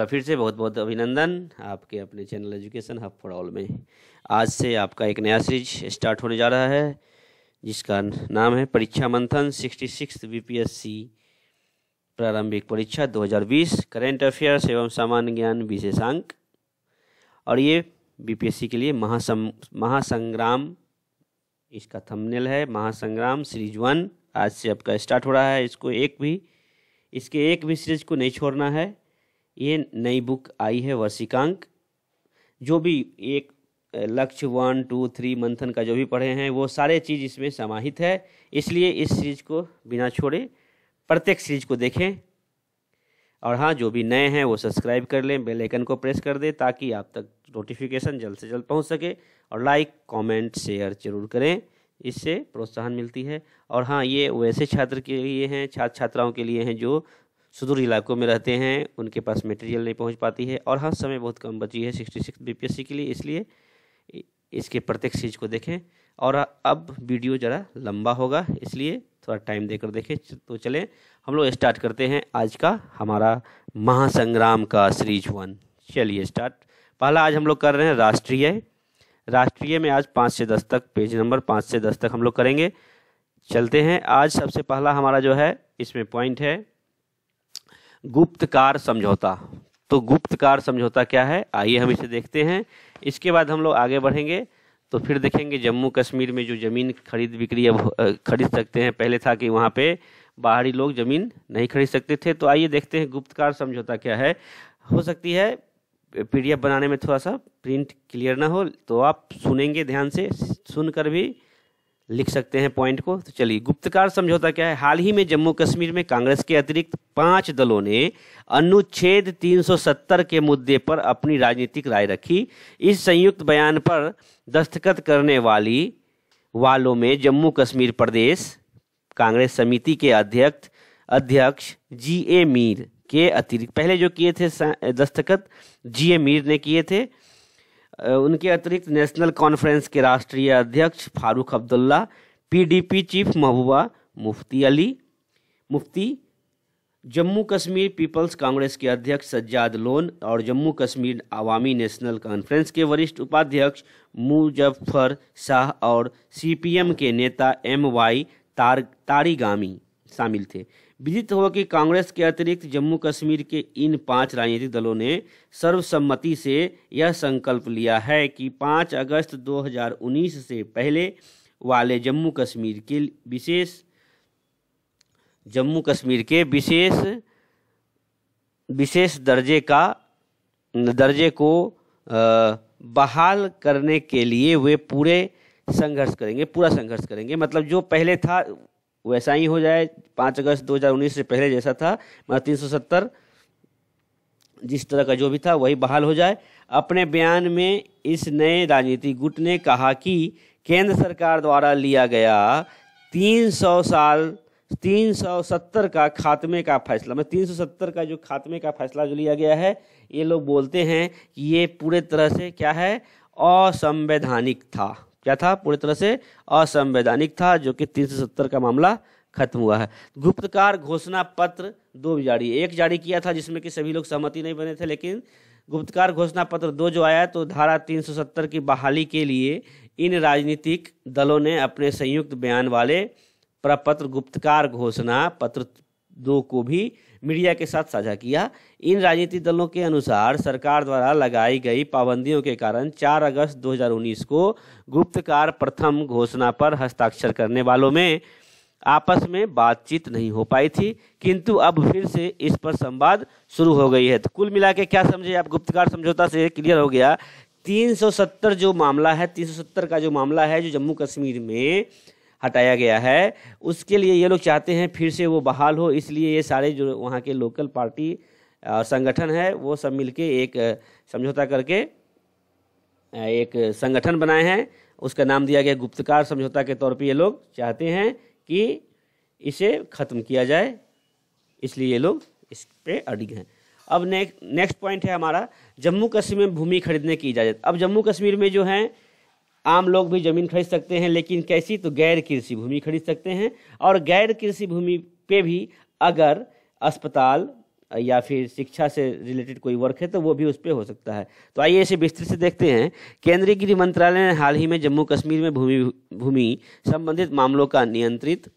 आपका फिर से बहुत बहुत अभिनंदन आपके अपने channel education hub for all में आज से आपका एक नया सीरीज स्टार्ट होने जा रहा है जिसका नाम है परीक्षा मंथन sixty six B P S C प्रारंभिक परीक्षा 2020 करेंट अफेयर्स एवं सामान्य ज्ञान विशेषांक और ये बीपीएससी के लिए महासम महासंग्राम इसका थंबनेल है महासंग्राम सीरीज वन आज से आपका स्टार्ट हो रहा है इसको एक भी इसके एक भी सीरीज को नहीं छोड़ना है ये नई बुक आई है वर्षिकांक जो भी एक लक्ष्य वन टू थ्री मंथन का जो भी पढ़े हैं वो सारे चीज़ इसमें समाहित है इसलिए इस सीरीज को बिना छोड़े प्रत्येक सीरीज को देखें और हाँ जो भी नए हैं वो सब्सक्राइब कर लें बेल आइकन को प्रेस कर दें ताकि आप तक नोटिफिकेशन जल्द से जल्द पहुंच सके और लाइक कमेंट शेयर जरूर करें इससे प्रोत्साहन मिलती है और हाँ ये वैसे छात्र के लिए हैं छात्र छात्राओं के लिए हैं जो सुदूर इलाकों में रहते हैं उनके पास मटेरियल नहीं पहुंच पाती है और हर हाँ, समय बहुत कम बची है सिक्सटी सिक्स बी के लिए इसलिए इसके प्रत्येक चीज़ को देखें और अब वीडियो ज़रा लंबा होगा इसलिए थोड़ा टाइम देकर देखें तो चलें हम लोग स्टार्ट करते हैं आज का हमारा महासंग्राम का सीरीज वन चलिए स्टार्ट पहला आज हम लोग कर रहे हैं राष्ट्रीय राष्ट्रीय में आज पाँच से दस तक पेज नंबर पाँच से दस तक हम लोग करेंगे चलते हैं आज सबसे पहला हमारा जो है इसमें पॉइंट है गुप्तकार समझौता तो गुप्तकार समझौता क्या है आइए हम इसे देखते हैं इसके बाद हम लोग आगे बढ़ेंगे तो फिर देखेंगे जम्मू कश्मीर में जो ज़मीन खरीद बिक्री अब खरीद सकते हैं पहले था कि वहाँ पे बाहरी लोग ज़मीन नहीं खरीद सकते थे तो आइए देखते हैं गुप्तकार समझौता क्या है हो सकती है पीडीएफ बनाने में थोड़ा सा प्रिंट क्लियर ना हो तो आप सुनेंगे ध्यान से सुनकर भी लिख सकते हैं पॉइंट को तो चलिए गुप्तकार समझौता क्या है हाल ही में जम्मू कश्मीर में कांग्रेस के अतिरिक्त पांच दलों ने अनुच्छेद 370 के मुद्दे पर अपनी राजनीतिक राय रखी इस संयुक्त बयान पर दस्तखत करने वाली वालों में जम्मू कश्मीर प्रदेश कांग्रेस समिति के अध्यक्ष अध्यक्ष जी ए मीर के अतिरिक्त पहले जो किए थे दस्तखत जी ए मीर ने किए थे उनके अतिरिक्त नेशनल कॉन्फ्रेंस के राष्ट्रीय अध्यक्ष फारूक अब्दुल्ला पीडीपी चीफ महबूबा मुफ्ती अली मुफ्ती जम्मू कश्मीर पीपल्स कांग्रेस के अध्यक्ष सज्जाद लोन और जम्मू कश्मीर आवामी नेशनल कॉन्फ्रेंस के वरिष्ठ उपाध्यक्ष मुजफ्फर शाह और सीपीएम के नेता एम वाई तार तारीगामी शामिल थे विदित हुआ कि कांग्रेस के अतिरिक्त जम्मू कश्मीर के इन पांच राजनीतिक दलों ने सर्वसम्मति से यह संकल्प लिया है कि 5 अगस्त 2019 से पहले वाले जम्मू कश्मीर के विशेष जम्मू कश्मीर के विशेष विशेष दर्जे का दर्जे को बहाल करने के लिए वे पूरे संघर्ष करेंगे पूरा संघर्ष करेंगे मतलब जो पहले था वैसा ही हो जाए पाँच अगस्त 2019 से पहले जैसा था मतलब तीन सौ सत्तर जिस तरह का जो भी था वही बहाल हो जाए अपने बयान में इस नए राजनीतिक गुट ने कहा कि केंद्र सरकार द्वारा लिया गया 300 साल 370 का खात्मे का फैसला मतलब सौ 370 का जो खात्मे का फैसला जो लिया गया है ये लोग बोलते हैं कि ये पूरे तरह से क्या है असंवैधानिक था क्या था पूरी तरह से असंवैधानिक था जो कि 370 का मामला खत्म हुआ है गुप्तकार घोषणा पत्र दो जारी एक जारी किया था जिसमें कि सभी लोग सहमति नहीं बने थे लेकिन गुप्तकार घोषणा पत्र दो जो आया तो धारा 370 की बहाली के लिए इन राजनीतिक दलों ने अपने संयुक्त बयान वाले प्रपत्र गुप्तकार घोषणा पत्र दो को भी मीडिया के साथ साझा किया इन राजनीतिक दलों के अनुसार सरकार द्वारा लगाई गई पाबंदियों के कारण 4 अगस्त 2019 को गुप्तकार प्रथम घोषणा पर हस्ताक्षर करने वालों में आपस में बातचीत नहीं हो पाई थी किंतु अब फिर से इस पर संवाद शुरू हो गई है तो कुल मिला के क्या समझे आप गुप्तकार समझौता से क्लियर हो गया 370 जो मामला है 370 का जो मामला है जो जम्मू कश्मीर में हटाया गया है उसके लिए ये लोग चाहते हैं फिर से वो बहाल हो इसलिए ये सारे जो वहाँ के लोकल पार्टी संगठन है वो सब मिलके एक समझौता करके एक संगठन बनाए हैं उसका नाम दिया गया गुप्तकार समझौता के तौर पे ये लोग चाहते हैं कि इसे ख़त्म किया जाए इसलिए ये लोग इस पर अडिग हैं अब नेक्स्ट नेक्स्ट पॉइंट है हमारा जम्मू कश्मीर में भूमि खरीदने की इजाज़त अब जम्मू कश्मीर में जो हैं आम लोग भी ज़मीन खरीद सकते हैं लेकिन कैसी तो गैर कृषि भूमि खरीद सकते हैं और गैर कृषि भूमि पे भी अगर अस्पताल या फिर शिक्षा से रिलेटेड कोई वर्क है तो वो भी उस पर हो सकता है तो आइए इसे विस्तृत से देखते हैं केंद्रीय गृह मंत्रालय ने हाल ही में जम्मू कश्मीर में भूमि भूमि संबंधित मामलों का नियंत्रित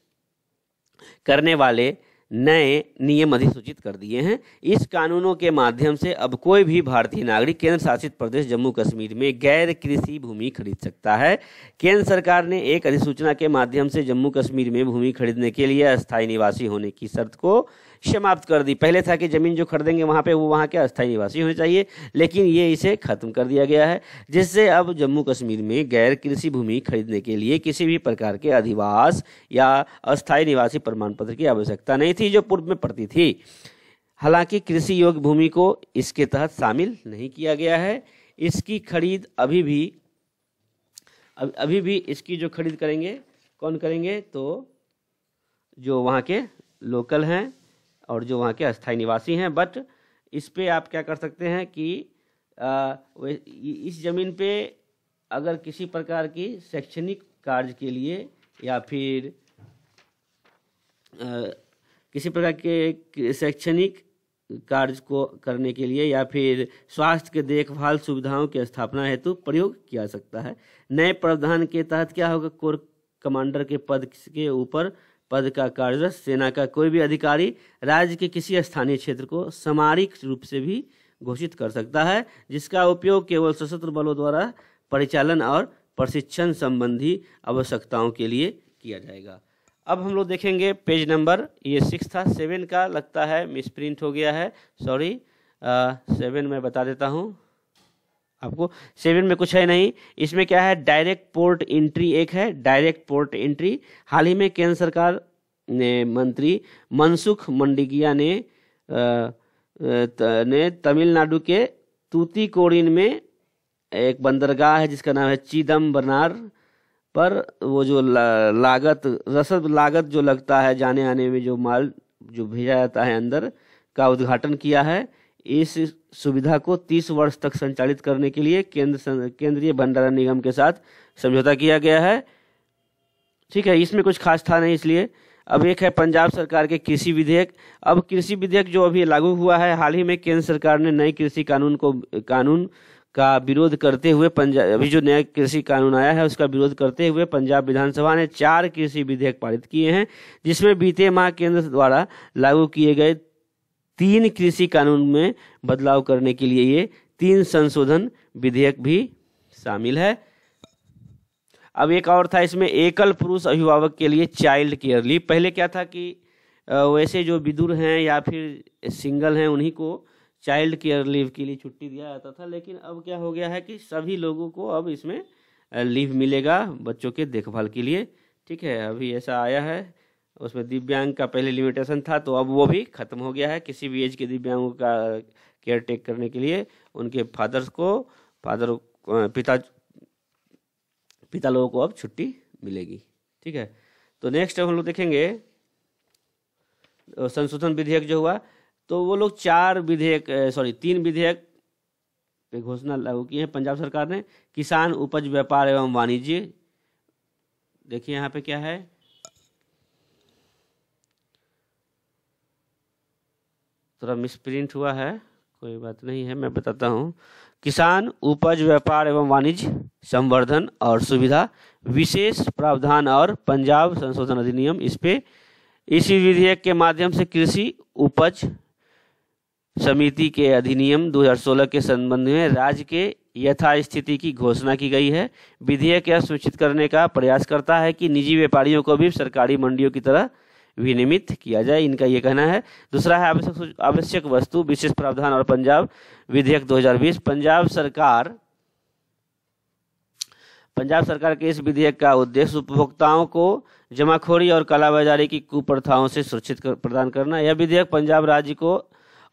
करने वाले नए नियम अधिसूचित कर दिए हैं इस कानूनों के माध्यम से अब कोई भी भारतीय नागरिक केंद्र शासित प्रदेश जम्मू कश्मीर में गैर कृषि भूमि खरीद सकता है केंद्र सरकार ने एक अधिसूचना के माध्यम से जम्मू कश्मीर में भूमि खरीदने के लिए अस्थायी निवासी होने की शर्त को समाप्त कर दी पहले था कि ज़मीन जो खरीदेंगे वहाँ पे वो वहाँ के अस्थायी निवासी होने चाहिए लेकिन ये इसे ख़त्म कर दिया गया है जिससे अब जम्मू कश्मीर में गैर कृषि भूमि खरीदने के लिए किसी भी प्रकार के अधिवास या अस्थायी निवासी प्रमाण पत्र की आवश्यकता नहीं थी जो पूर्व में पड़ती थी हालांकि कृषि योग्य भूमि को इसके तहत शामिल नहीं किया गया है इसकी खरीद अभी भी अभी भी इसकी जो खरीद करेंगे कौन करेंगे तो जो वहाँ के लोकल हैं और जो वहाँ के अस्थायी निवासी हैं बट इस पे आप क्या कर सकते हैं कि आ, इस ज़मीन पे अगर किसी प्रकार की शैक्षणिक कार्य के लिए या फिर आ, किसी प्रकार के शैक्षणिक कार्य को करने के लिए या फिर स्वास्थ्य के देखभाल सुविधाओं की स्थापना हेतु प्रयोग किया सकता है नए प्रावधान के तहत क्या होगा कोर कमांडर के पद के ऊपर पद का कार्यरत सेना का कोई भी अधिकारी राज्य के किसी स्थानीय क्षेत्र को सामरिक रूप से भी घोषित कर सकता है जिसका उपयोग केवल सशस्त्र बलों द्वारा परिचालन और प्रशिक्षण संबंधी आवश्यकताओं के लिए किया जाएगा अब हम लोग देखेंगे पेज नंबर ये सिक्स था सेवन का लगता है मिसप्रिंट हो गया है सॉरी सेवन मैं बता देता हूँ आपको सेवन में कुछ है नहीं इसमें क्या है डायरेक्ट पोर्ट एंट्री एक है डायरेक्ट पोर्ट एंट्री हाल ही में केंद्र सरकार ने मंत्री मनसुख मंडिगिया ने ने तमिलनाडु के कोरिन में एक बंदरगाह है जिसका नाम है चिदम बनार पर वो जो ला, लागत रसद लागत जो लगता है जाने आने में जो माल जो भेजा जाता है अंदर का उद्घाटन किया है इस सुविधा को 30 वर्ष तक संचालित करने के लिए केंद्र केंद्रीय भंडारण निगम के साथ समझौता किया गया है ठीक है इसमें कुछ खास था नहीं इसलिए अब एक है पंजाब सरकार के कृषि विधेयक अब कृषि विधेयक जो अभी लागू हुआ है हाल ही में केंद्र सरकार ने नए कृषि कानून को कानून का विरोध करते हुए पंजाब अभी जो नया कृषि कानून आया है उसका विरोध करते हुए पंजाब विधानसभा ने चार कृषि विधेयक पारित किए हैं जिसमें बीते माह केंद्र द्वारा लागू किए गए तीन कृषि कानून में बदलाव करने के लिए ये तीन संशोधन विधेयक भी शामिल है अब एक और था इसमें एकल पुरुष अभिभावक के लिए चाइल्ड केयर लीव पहले क्या था कि वैसे जो विदुर हैं या फिर सिंगल हैं उन्हीं को चाइल्ड केयर लीव के लिए छुट्टी दिया जाता था लेकिन अब क्या हो गया है कि सभी लोगों को अब इसमें लीव मिलेगा बच्चों के देखभाल के लिए ठीक है अभी ऐसा आया है उसमें दिव्यांग का पहले लिमिटेशन था तो अब वो भी खत्म हो गया है किसी भी एज के दिव्यांगों का केयर टेक करने के लिए उनके फादर्स को फादर पिता पिता लोगों को अब छुट्टी मिलेगी ठीक है तो नेक्स्ट हम लोग देखेंगे संशोधन विधेयक जो हुआ तो वो लोग चार विधेयक सॉरी तीन विधेयक पे घोषणा लागू की है पंजाब सरकार ने किसान उपज व्यापार एवं वाणिज्य देखिए यहाँ पे क्या है थोड़ा मिसप्रिंट हुआ है कोई बात नहीं है मैं बताता हूँ किसान उपज व्यापार एवं वाणिज्य संवर्धन और सुविधा विशेष प्रावधान और पंजाब संशोधन अधिनियम इस पे इसी विधेयक के माध्यम से कृषि उपज समिति के अधिनियम 2016 के संबंध में राज्य के यथास्थिति की घोषणा की गई है विधेयक यह सूचित करने का प्रयास करता है कि निजी व्यापारियों को भी सरकारी मंडियों की तरह विनिमित किया जाए इनका ये कहना है दूसरा है आवश्यक आवश्यक वस्तु विशेष प्रावधान और पंजाब विधेयक 2020 पंजाब सरकार पंजाब सरकार के इस विधेयक का उद्देश्य उपभोक्ताओं को जमाखोरी और कालाबाजारी की कुप्रथाओं से सुरक्षित कर, प्रदान करना यह विधेयक पंजाब राज्य को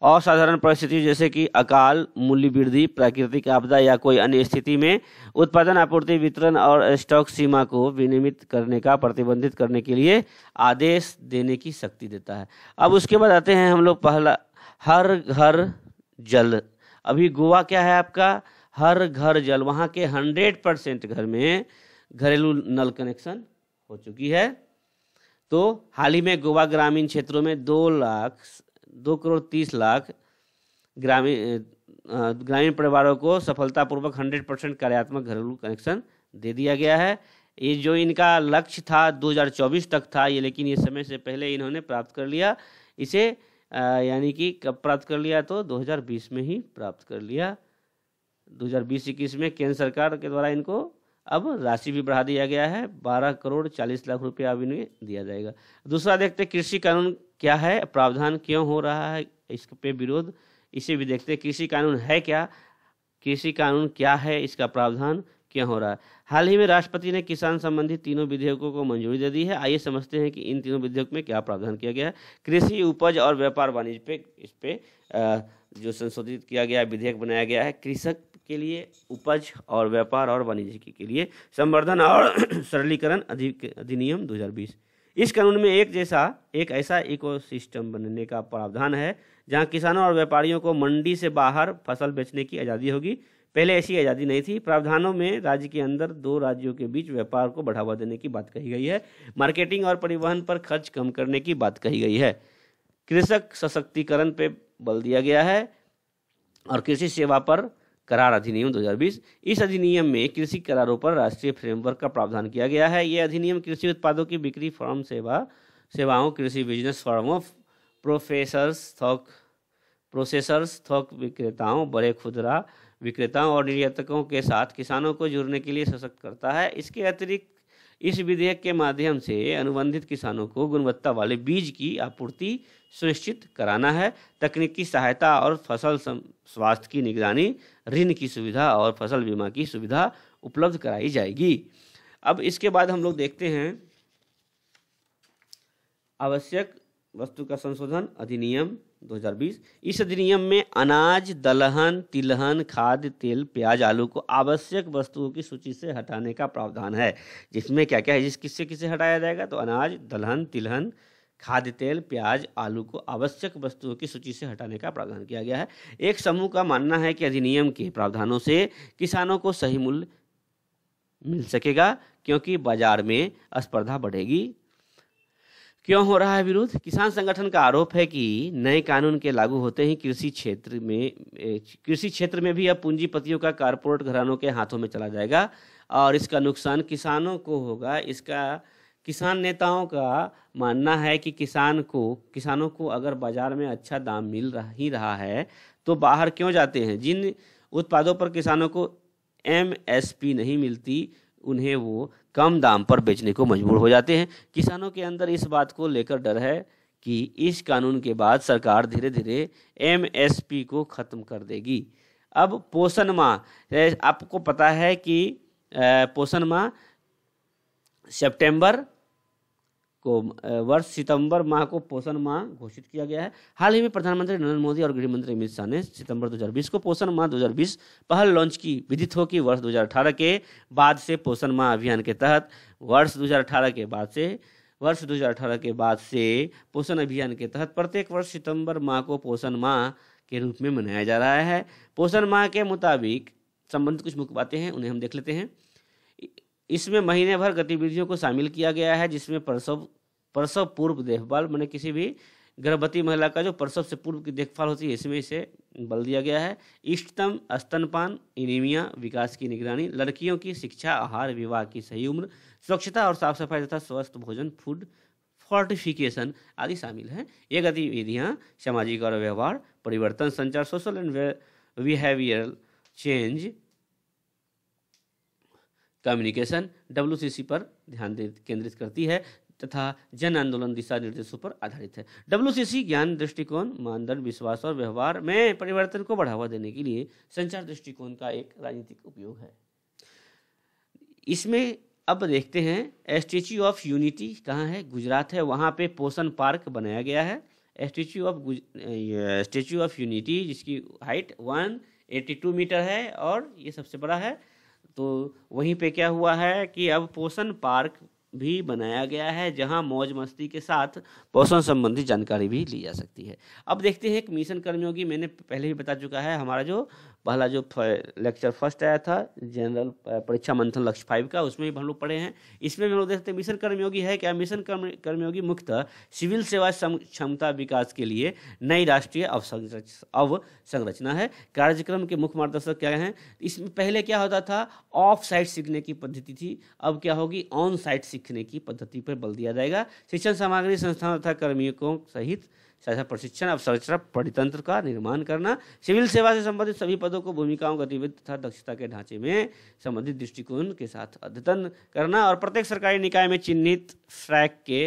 असाधारण परिस्थिति जैसे कि अकाल मूल्य वृद्धि प्राकृतिक आपदा या कोई अन्य स्थिति में उत्पादन आपूर्ति वितरण और स्टॉक सीमा को विनियमित करने का प्रतिबंधित करने के लिए आदेश देने की शक्ति देता है अब उसके बाद आते हैं हम लोग पहला हर घर जल अभी गोवा क्या है आपका हर घर जल वहाँ के हंड्रेड परसेंट घर में घरेलू नल कनेक्शन हो चुकी है तो हाल ही में गोवा ग्रामीण क्षेत्रों में दो लाख दो करोड़ तीस लाख ग्रामीण ग्रामीण परिवारों को सफलतापूर्वक हंड्रेड परसेंट कार्यात्मक घरेलू कनेक्शन दे दिया गया है ये जो इनका लक्ष्य था 2024 तक था ये लेकिन ये समय से पहले इन्होंने प्राप्त कर लिया इसे यानी कि कब प्राप्त कर लिया तो 2020 में ही प्राप्त कर लिया बीस इक्कीस में केंद्र सरकार के द्वारा इनको अब राशि भी बढ़ा दिया गया है 12 करोड़ 40 लाख रुपया अब इन्हें दिया जाएगा दूसरा देखते कृषि कानून क्या है प्रावधान क्यों हो रहा है इसके पे विरोध इसे भी देखते हैं कृषि कानून है क्या कृषि कानून क्या है इसका प्रावधान क्यों हो रहा है हाल ही में राष्ट्रपति ने किसान संबंधी तीनों विधेयकों को मंजूरी दे दी है आइए समझते हैं कि इन तीनों विधेयक में क्या प्रावधान किया गया है कृषि उपज और व्यापार वाणिज्य पे इस पे जो संशोधित किया गया विधेयक बनाया गया है कृषक के लिए उपज और व्यापार और वाणिज्य के लिए संवर्धन और सरलीकरण अधिक अधिनियम दो इस कानून में एक जैसा एक ऐसा इकोसिस्टम बनने का प्रावधान है जहां किसानों और व्यापारियों को मंडी से बाहर फसल बेचने की आज़ादी होगी पहले ऐसी आज़ादी नहीं थी प्रावधानों में राज्य के अंदर दो राज्यों के बीच व्यापार को बढ़ावा देने की बात कही गई है मार्केटिंग और परिवहन पर खर्च कम करने की बात कही गई है कृषक सशक्तिकरण पर बल दिया गया है और कृषि सेवा पर करार अधिनियम 2020 इस अधिनियम में कृषि करारों पर राष्ट्रीय फ्रेमवर्क का प्रावधान किया गया है यह अधिनियम कृषि उत्पादों की बिक्री फर्म सेवा सेवाओं कृषि बिजनेस फर्मों प्रोफेसर्स थोक प्रोसेसर्स थोक विक्रेताओं बड़े खुदरा विक्रेताओं और निर्यातकों के साथ किसानों को जुड़ने के लिए सशक्त करता है इसके अतिरिक्त इस विधेयक के माध्यम से अनुबंधित किसानों को गुणवत्ता वाले बीज की आपूर्ति सुनिश्चित कराना है तकनीकी सहायता और फसल स्वास्थ्य की निगरानी ऋण की सुविधा और फसल बीमा की सुविधा उपलब्ध कराई जाएगी अब इसके बाद हम लोग देखते हैं आवश्यक वस्तु का संशोधन अधिनियम 2020 इस अधिनियम में अनाज दलहन तिलहन खाद्य तेल प्याज आलू को आवश्यक वस्तुओं की सूची से हटाने का प्रावधान है जिसमें क्या क्या है जिस किससे किसे हटाया जाएगा तो अनाज दलहन तिलहन खाद्य तेल प्याज आलू को आवश्यक वस्तुओं की सूची से हटाने का प्रावधान किया गया है एक समूह का मानना है कि अधिनियम के प्रावधानों से किसानों को सही मूल्य मिल सकेगा क्योंकि बाजार में स्पर्धा बढ़ेगी क्यों हो रहा है विरोध किसान संगठन का आरोप है कि नए कानून के लागू होते ही कृषि क्षेत्र में कृषि क्षेत्र में भी अब पूंजीपतियों का कारपोरेट घरानों के हाथों में चला जाएगा और इसका नुकसान किसानों को होगा इसका किसान नेताओं का मानना है कि किसान को किसानों को अगर बाज़ार में अच्छा दाम मिल रहा ही रहा है तो बाहर क्यों जाते हैं जिन उत्पादों पर किसानों को एम एस पी नहीं मिलती उन्हें वो कम दाम पर बेचने को मजबूर हो जाते हैं किसानों के अंदर इस बात को लेकर डर है कि इस कानून के बाद सरकार धीरे धीरे एम को ख़त्म कर देगी अब पोषण माह आपको पता है कि पोषण माह सितंबर को वर्ष सितंबर माह को पोषण माह घोषित किया गया है हाल ही में प्रधानमंत्री नरेंद्र मोदी और गृह मंत्री अमित शाह ने सितंबर 2020 को पोषण माह 2020 पहल लॉन्च की विदित हो कि वर्ष 2018 के बाद से पोषण माह अभियान के तहत वर्ष 2018 के बाद से वर्ष 2018 के बाद से पोषण अभियान के तहत प्रत्येक वर्ष सितंबर माह को पोषण माह के रूप में मनाया जा रहा है पोषण माह के मुताबिक संबंधित कुछ मुख्य बातें हैं उन्हें हम देख लेते हैं इसमें महीने भर गतिविधियों को शामिल किया गया है जिसमें प्रसव प्रसव पूर्व देखभाल मैंने किसी भी गर्भवती महिला का जो प्रसव से पूर्व की देखभाल होती है इसमें इसे बल दिया गया है इष्टतम स्तनपान इनिमिया विकास की निगरानी लड़कियों की शिक्षा आहार विवाह की सही उम्र स्वच्छता और साफ सफाई तथा स्वस्थ भोजन फूड फोर्टिफिकेशन आदि शामिल हैं ये गतिविधियाँ सामाजिक और व्यवहार परिवर्तन संचार social and behavioural change communication W पर ध्यान केंद्रित करती है तथा जन आंदोलन दिशा निर्देशों पर आधारित है डब्ल्यू ज्ञान दृष्टिकोण मानदंड विश्वास और व्यवहार में परिवर्तन को बढ़ावा देने के लिए संचार दृष्टिकोण का एक राजनीतिक उपयोग है इसमें अब देखते हैं स्टेच्यू ऑफ यूनिटी कहाँ है गुजरात है वहाँ पे पोषण पार्क बनाया गया है statue of statue of unity जिसकी हाइट टू मीटर है और ये सबसे बड़ा है तो वहीं पे क्या हुआ है कि अब पोषण पार्क भी बनाया गया है जहां मौज मस्ती के साथ पोषण संबंधी जानकारी भी ली जा सकती है अब देखते हैं एक मिशन कर्मयोगी मैंने पहले भी बता चुका है हमारा जो पहला जो लेक्चर फर्स्ट आया था जनरल परीक्षा मंथन लक्ष्य फाइव का उसमें भी हम लोग पढ़े हैं इसमें भी हम लोग देखते हैं मिशन कर्मयोगी है क्या मिशन कर्म कर्मयोगी मुख्यतः सिविल सेवा क्षमता विकास के लिए नई राष्ट्रीय अवसंरचना है कार्यक्रम के मुख्य मार्गदर्शक क्या हैं इसमें पहले क्या होता था ऑफ साइट सीखने की पद्धति थी अब क्या होगी ऑन साइट सीखने की पद्धति पर बल दिया जाएगा शिक्षण सामग्री संस्थान तथा कर्मियों सहित शासन प्रशिक्षण अब परितंत्र का निर्माण करना सिविल सेवा से संबंधित सभी पदों को भूमिकाओं गतिविधि तथा दक्षता के ढांचे में संबंधित दृष्टिकोण के साथ अद्यतन करना और प्रत्येक सरकारी निकाय में चिन्हित फ्रैक के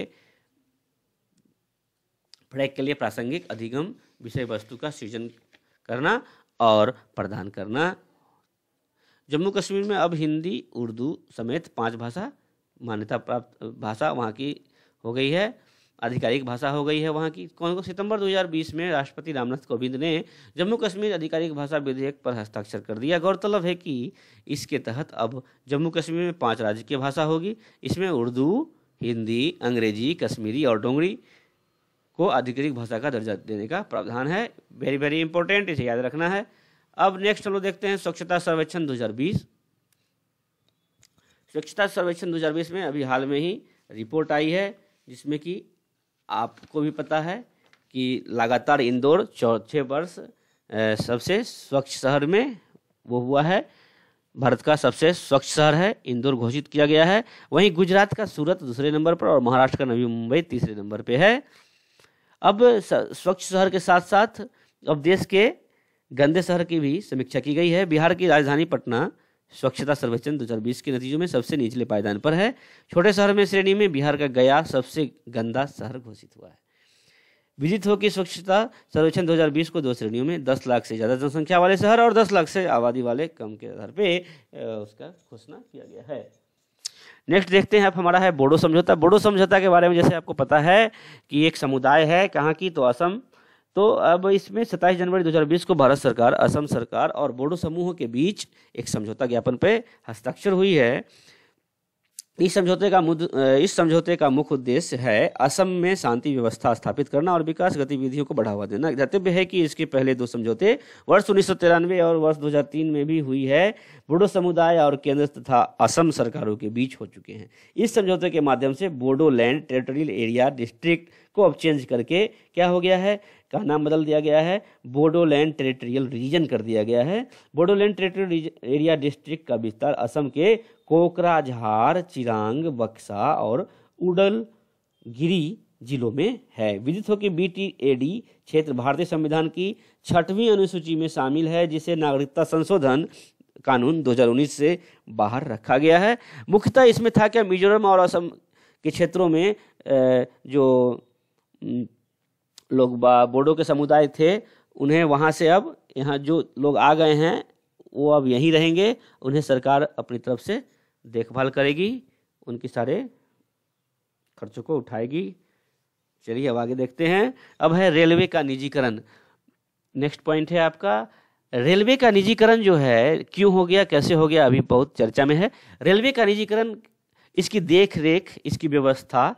फ्रैक के लिए प्रासंगिक अधिगम विषय वस्तु का सृजन करना और प्रदान करना जम्मू कश्मीर में अब हिंदी उर्दू समेत पांच भाषा मान्यता प्राप्त भाषा वहाँ की हो गई है आधिकारिक भाषा हो गई है वहाँ की कौन को सितंबर 2020 में राष्ट्रपति रामनाथ कोविंद ने जम्मू कश्मीर आधिकारिक भाषा विधेयक पर हस्ताक्षर कर दिया गौरतलब है कि इसके तहत अब जम्मू कश्मीर में पाँच राज्य की भाषा होगी इसमें उर्दू हिंदी अंग्रेजी कश्मीरी और डोंगरी को आधिकारिक भाषा का दर्जा देने का प्रावधान है वेरी वेरी इंपॉर्टेंट इसे याद रखना है अब नेक्स्ट हम लोग देखते हैं स्वच्छता सर्वेक्षण दो स्वच्छता सर्वेक्षण 2020 में अभी हाल में ही रिपोर्ट आई है जिसमें कि आपको भी पता है कि लगातार इंदौर चौथे वर्ष सबसे स्वच्छ शहर में वो हुआ है भारत का सबसे स्वच्छ शहर है इंदौर घोषित किया गया है वहीं गुजरात का सूरत दूसरे नंबर पर और महाराष्ट्र का नवी मुंबई तीसरे नंबर पे है अब स्वच्छ शहर के साथ साथ अब देश के गंदे शहर की भी समीक्षा की गई है बिहार की राजधानी पटना स्वच्छता सर्वेक्षण 2020 के नतीजों में सबसे निचले पायदान पर है छोटे शहर में श्रेणी में बिहार का गया सबसे गंदा शहर घोषित हुआ है विजित हो कि स्वच्छता सर्वेक्षण 2020 को दो श्रेणियों में 10 लाख से ज़्यादा जनसंख्या वाले शहर और 10 लाख से आबादी वाले कम के आधार पे उसका घोषणा किया गया है नेक्स्ट देखते हैं अब हमारा है बोडो समझौता बोडो समझौता के बारे में जैसे आपको पता है कि एक समुदाय है कहाँ की तो असम तो अब इसमें 27 जनवरी 2020 को भारत सरकार असम सरकार और बोडो समूह के बीच एक समझौता ज्ञापन पे हस्ताक्षर हुई है इस समझौते का इस समझौते का मुख्य उद्देश्य है असम में शांति व्यवस्था स्थापित करना और विकास गतिविधियों को बढ़ावा देना धर्तव्य है कि इसके पहले दो समझौते वर्ष उन्नीस और वर्ष 2003 में भी हुई है बोडो समुदाय और केंद्र तथा असम सरकारों के बीच हो चुके हैं इस समझौते के माध्यम से बोडोलैंड टेरिटोरियल एरिया डिस्ट्रिक्ट को अब चेंज करके क्या हो गया है का नाम बदल दिया गया है बोडोलैंड टेरिटोरियल रीजन कर दिया गया है बोडोलैंड टेरिटोरियल एरिया डिस्ट्रिक्ट का विस्तार असम के कोकराझार चिरांग बक्सा और उडलगिरी जिलों में है विदित हो कि बीटीएडी क्षेत्र भारतीय संविधान की छठवीं अनुसूची में शामिल है जिसे नागरिकता संशोधन कानून 2019 से बाहर रखा गया है मुख्यतः इसमें था क्या मिजोरम और असम के क्षेत्रों में जो लोग बोडो के समुदाय थे उन्हें वहाँ से अब यहाँ जो लोग आ गए हैं वो अब यहीं रहेंगे उन्हें सरकार अपनी तरफ से देखभाल करेगी उनके सारे खर्चों को उठाएगी चलिए अब आगे देखते हैं अब है रेलवे का निजीकरण नेक्स्ट पॉइंट है आपका रेलवे का निजीकरण जो है क्यों हो गया कैसे हो गया अभी बहुत चर्चा में है रेलवे का निजीकरण इसकी देख रेख इसकी व्यवस्था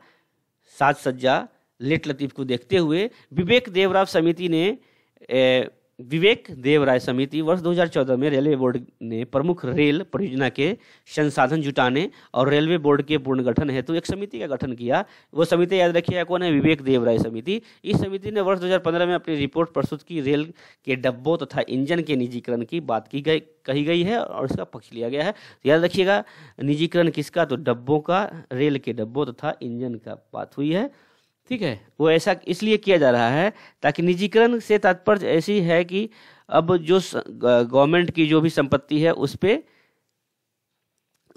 साज सज्जा लेट लतीफ को देखते हुए विवेक देवराव समिति ने विवेक देवराय समिति वर्ष 2014 में रेलवे बोर्ड ने प्रमुख रेल परियोजना के संसाधन जुटाने और रेलवे बोर्ड के पुनर्गठन हेतु एक समिति का गठन किया वो समिति याद रखिए कौन है विवेक देवराय समिति इस समिति ने वर्ष 2015 में अपनी रिपोर्ट प्रस्तुत की रेल के डब्बों तथा तो इंजन के निजीकरण की बात की गई कही गई है और इसका पक्ष लिया गया है याद रखिएगा निजीकरण किसका तो डब्बों का रेल के डब्बों तथा इंजन का बात हुई है ठीक है वो ऐसा इसलिए किया जा रहा है ताकि निजीकरण से तात्पर्य ऐसी है कि अब जो गवर्नमेंट की जो भी संपत्ति है उस पर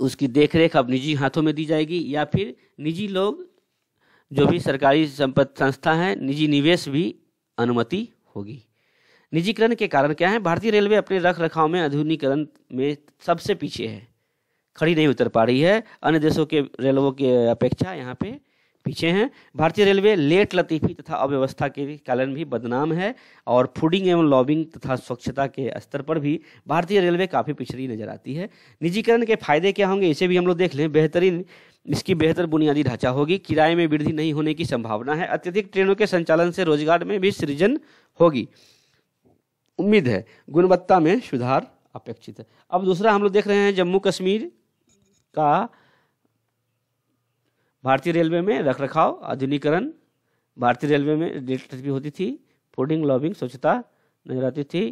उसकी देखरेख अब निजी हाथों में दी जाएगी या फिर निजी लोग जो भी सरकारी संपत्ति संस्था हैं निजी निवेश भी अनुमति होगी निजीकरण के कारण क्या है भारतीय रेलवे अपने रख रखाव में आधुनिकरण में सबसे पीछे है खड़ी नहीं उतर पा रही है अन्य देशों के रेलवों के अपेक्षा यहाँ पे पीछे हैं भारतीय रेलवे लेट लतीफी तथा अव्यवस्था के कारण भी बदनाम है और फूडिंग एवं लॉबिंग तथा स्वच्छता के स्तर पर भी भारतीय रेलवे काफ़ी पिछड़ी नजर आती है निजीकरण के फायदे क्या होंगे इसे भी हम लोग देख लें बेहतरीन इसकी बेहतर बुनियादी ढांचा होगी किराए में वृद्धि नहीं होने की संभावना है अत्यधिक ट्रेनों के संचालन से रोजगार में भी सृजन होगी उम्मीद है गुणवत्ता में सुधार अपेक्षित है अब दूसरा हम लोग देख रहे हैं जम्मू कश्मीर का भारतीय रेलवे में रख रखाव आधुनिकरण भारतीय रेलवे में डेटशीट भी होती थी फूडिंग लॉबिंग स्वच्छता नजर आती थी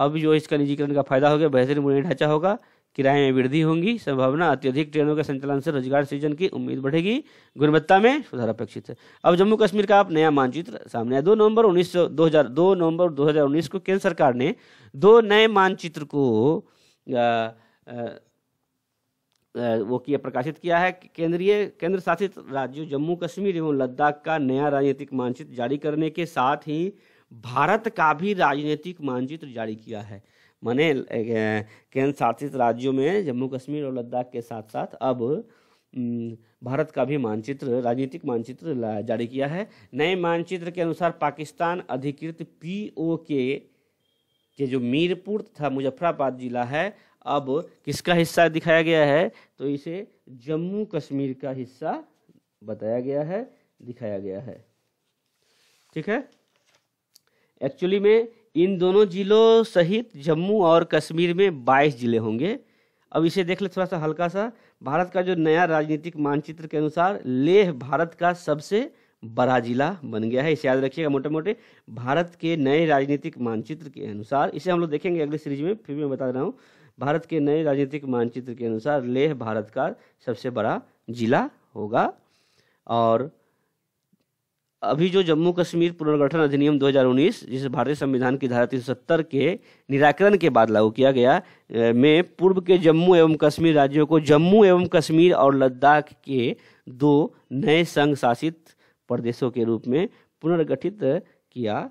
अब जो इसका निजीकरण का फायदा हो गया बेहतरीन बुनियादी ढांचा होगा किराए में वृद्धि होगी संभावना अत्यधिक ट्रेनों के संचालन से रोजगार सृजन की उम्मीद बढ़ेगी गुणवत्ता में सुधार अपेक्षित है अब जम्मू कश्मीर का आप नया मानचित्र सामने आया दो नवंबर उन्नीस सौ दो हजार दो नवंबर 2019 को केंद्र सरकार ने दो नए मानचित्र को वो किया प्रकाशित किया है केंद्रीय केंद्र शासित राज्यों जम्मू कश्मीर एवं लद्दाख का नया राजनीतिक मानचित्र जारी करने के साथ ही भारत का भी राजनीतिक मानचित्र जारी किया है माने केंद्र शासित राज्यों में जम्मू कश्मीर और लद्दाख के साथ साथ अब भारत का भी मानचित्र राजनीतिक मानचित्र जारी किया है नए मानचित्र के अनुसार पाकिस्तान अधिकृत पीओके के जो मीरपुर तथा मुजफ्फराबाद जिला है अब किसका हिस्सा दिखाया गया है तो इसे जम्मू कश्मीर का हिस्सा बताया गया है दिखाया गया है ठीक है एक्चुअली में इन दोनों जिलों सहित जम्मू और कश्मीर में 22 जिले होंगे अब इसे देख ले थोड़ा सा हल्का सा भारत का जो नया राजनीतिक मानचित्र के अनुसार लेह भारत का सबसे बड़ा जिला बन गया है इसे याद रखिएगा मोटे मोटे भारत के नए राजनीतिक मानचित्र के अनुसार इसे हम लोग देखेंगे अगले सीरीज में फिर मैं बता रहा हूँ भारत के नए राजनीतिक मानचित्र के अनुसार लेह भारत का सबसे बड़ा जिला होगा और अभी जो जम्मू कश्मीर पुनर्गठन अधिनियम 2019 जिसे भारतीय संविधान की धारा तीन के निराकरण के बाद लागू किया गया में पूर्व के जम्मू एवं कश्मीर राज्यों को जम्मू एवं कश्मीर और लद्दाख के दो नए संघ शासित प्रदेशों के रूप में पुनर्गठित किया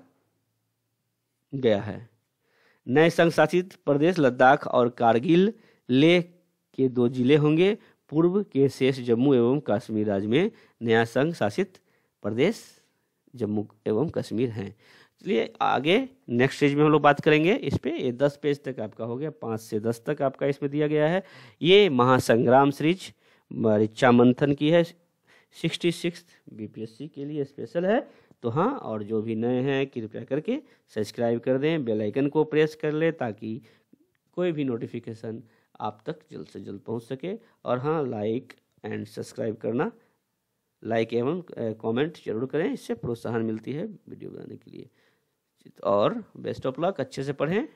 गया है नए संघ शासित प्रदेश लद्दाख और कारगिल लेह के दो जिले होंगे पूर्व के शेष जम्मू एवं कश्मीर राज्य में नया संघ शासित प्रदेश जम्मू एवं कश्मीर हैं चलिए आगे नेक्स्ट स्टेज में हम लोग बात करेंगे इस पर ये दस पेज तक आपका हो गया पाँच से दस तक आपका इसमें दिया गया है ये महासंग्राम सीरीज रिचा मंथन की है सिक्सटी सिक्स बी के लिए स्पेशल है तो हाँ और जो भी नए हैं कृपया करके सब्सक्राइब कर दें बेल आइकन को प्रेस कर लें ताकि कोई भी नोटिफिकेशन आप तक जल्द से जल्द पहुंच सके और हाँ लाइक एंड सब्सक्राइब करना लाइक एवं कमेंट जरूर करें इससे प्रोत्साहन मिलती है वीडियो बनाने के लिए और बेस्ट ऑफ लक अच्छे से पढ़ें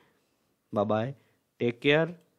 बाय बाय टेक केयर